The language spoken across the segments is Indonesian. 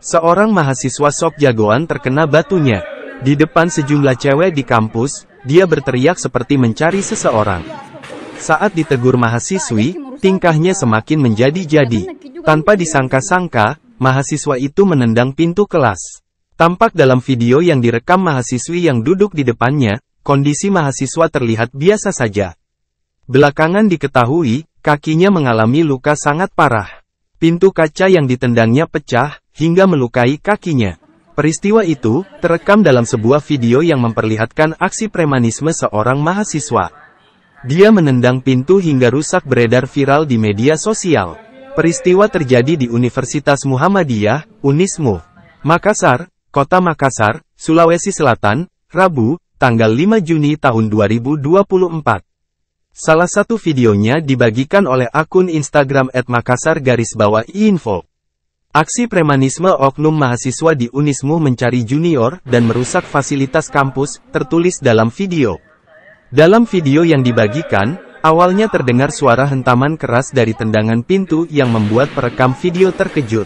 Seorang mahasiswa sok jagoan terkena batunya. Di depan sejumlah cewek di kampus, dia berteriak seperti mencari seseorang. Saat ditegur mahasiswi, tingkahnya semakin menjadi-jadi. Tanpa disangka-sangka, mahasiswa itu menendang pintu kelas. Tampak dalam video yang direkam mahasiswi yang duduk di depannya, kondisi mahasiswa terlihat biasa saja. Belakangan diketahui, kakinya mengalami luka sangat parah. Pintu kaca yang ditendangnya pecah, hingga melukai kakinya. Peristiwa itu, terekam dalam sebuah video yang memperlihatkan aksi premanisme seorang mahasiswa. Dia menendang pintu hingga rusak beredar viral di media sosial. Peristiwa terjadi di Universitas Muhammadiyah, Unismu. Makassar, Kota Makassar, Sulawesi Selatan, Rabu, tanggal 5 Juni tahun 2024. Salah satu videonya dibagikan oleh akun Instagram @makassar garis bawah info. Aksi premanisme oknum mahasiswa di Unismu mencari junior dan merusak fasilitas kampus, tertulis dalam video. Dalam video yang dibagikan, awalnya terdengar suara hentaman keras dari tendangan pintu yang membuat perekam video terkejut.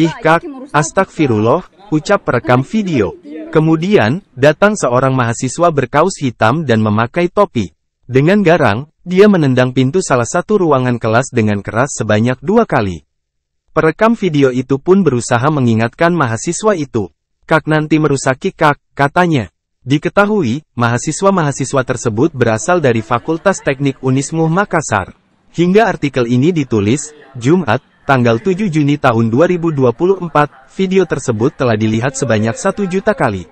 Ih kak, astagfirullah, ucap perekam video. Kemudian, datang seorang mahasiswa berkaus hitam dan memakai topi. Dengan garang, dia menendang pintu salah satu ruangan kelas dengan keras sebanyak dua kali. Perekam video itu pun berusaha mengingatkan mahasiswa itu. Kak nanti merusaki kak, katanya. Diketahui, mahasiswa-mahasiswa tersebut berasal dari Fakultas Teknik Unismu Makassar. Hingga artikel ini ditulis, Jumat, tanggal 7 Juni tahun 2024, video tersebut telah dilihat sebanyak satu juta kali.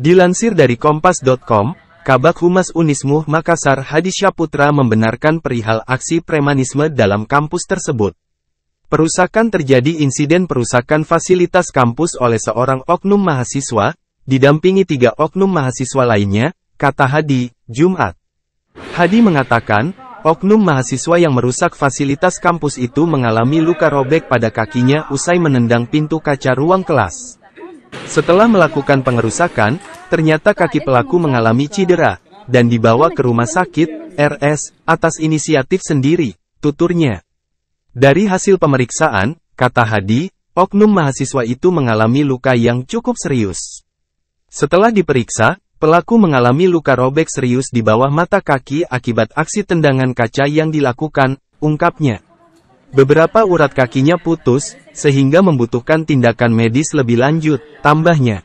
Dilansir dari kompas.com, Kabak Humas Unismu Makassar Hadi Syaputra membenarkan perihal aksi premanisme dalam kampus tersebut. Perusakan terjadi insiden perusakan fasilitas kampus oleh seorang oknum mahasiswa, didampingi tiga oknum mahasiswa lainnya, kata Hadi, Jumat. Hadi mengatakan, oknum mahasiswa yang merusak fasilitas kampus itu mengalami luka robek pada kakinya usai menendang pintu kaca ruang kelas. Setelah melakukan pengerusakan, Ternyata kaki pelaku mengalami cedera, dan dibawa ke rumah sakit, RS, atas inisiatif sendiri, tuturnya. Dari hasil pemeriksaan, kata Hadi, oknum mahasiswa itu mengalami luka yang cukup serius. Setelah diperiksa, pelaku mengalami luka robek serius di bawah mata kaki akibat aksi tendangan kaca yang dilakukan, ungkapnya. Beberapa urat kakinya putus, sehingga membutuhkan tindakan medis lebih lanjut, tambahnya.